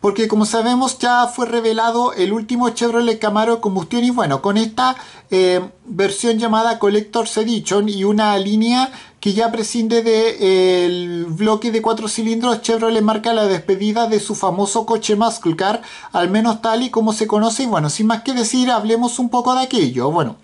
porque como sabemos ya fue revelado el último Chevrolet Camaro de combustión y bueno, con esta eh, versión llamada Collector Edition y una línea que ya prescinde del eh, bloque de cuatro cilindros, Chevrolet marca la despedida de su famoso coche Muscle Car, al menos tal y como se conoce y bueno, sin más que decir, hablemos un poco de aquello. Bueno,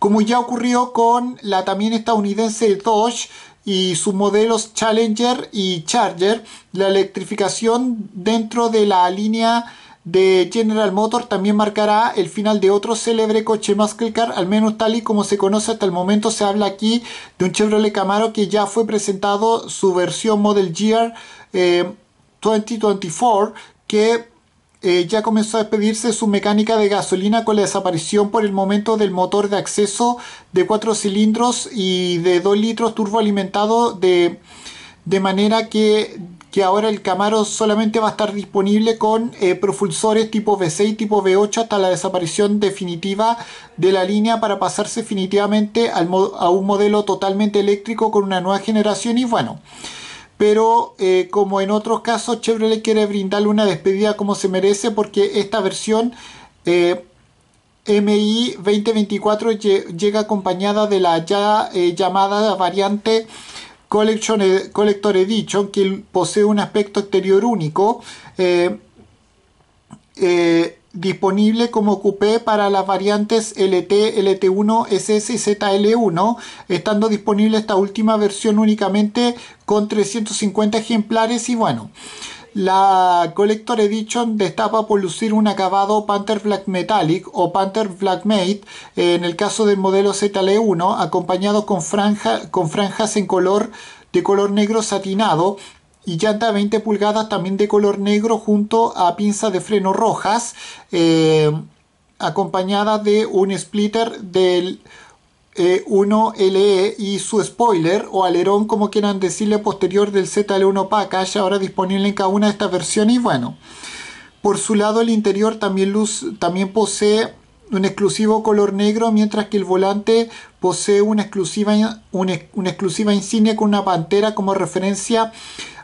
como ya ocurrió con la también estadounidense Dodge, y sus modelos Challenger y Charger. La electrificación dentro de la línea de General Motors también marcará el final de otro célebre coche muscle car, al menos tal y como se conoce hasta el momento. Se habla aquí de un Chevrolet Camaro que ya fue presentado su versión Model Year 2024 eh, que eh, ya comenzó a despedirse su mecánica de gasolina con la desaparición por el momento del motor de acceso de 4 cilindros y de 2 litros turboalimentado de, de manera que, ahora el Camaro solamente va a estar disponible con eh, propulsores tipo V6 y tipo V8 hasta la desaparición definitiva de la línea para pasarse definitivamente a un modelo totalmente eléctrico con una nueva generación y bueno pero eh, como en otros casos Chevrolet quiere brindarle una despedida como se merece porque esta versión eh, MI 2024 llega acompañada de la ya eh, llamada variante Collection, e-, Collector Edition que posee un aspecto exterior único eh, disponible como coupé para las variantes LT, LT1, SS y ZL1, estando disponible esta última versión únicamente con 350 ejemplares y bueno. La Collector Edition destapa por lucir un acabado Panther Black Metallic o Panther Black Mate en el caso del modelo ZL1 acompañado con, con franjas en color de color negro satinado y llanta 20 pulgadas también de color negro junto a pinzas de freno rojas eh, acompañada de un splitter del eh, 1LE y su spoiler o alerón como quieran decirle posterior del ZL1 Package ahora disponible en cada una de estas versiones y bueno por su lado el interior también, luz, también posee un exclusivo color negro, mientras que el volante posee una exclusiva, una exclusiva insignia con una pantera como referencia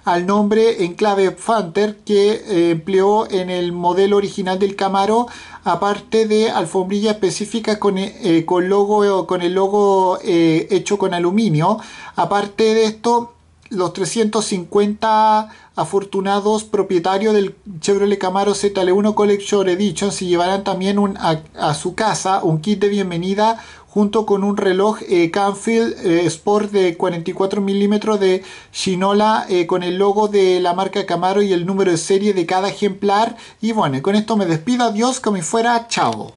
al nombre en clave Fanter que eh, empleó en el modelo original del Camaro, aparte de alfombrilla específica con, eh, con, logo, con el logo eh, hecho con aluminio. Aparte de esto, los 350 afortunados propietarios del Chevrolet Camaro ZL1 Collector Edition se llevarán también a, su casa un kit de bienvenida junto con un reloj eh, Canfield eh, Sport de 44 milímetros de Shinola eh, con el logo de la marca Camaro y el número de serie de cada ejemplar. Y bueno, con esto me despido, adiós, como fuera, chao.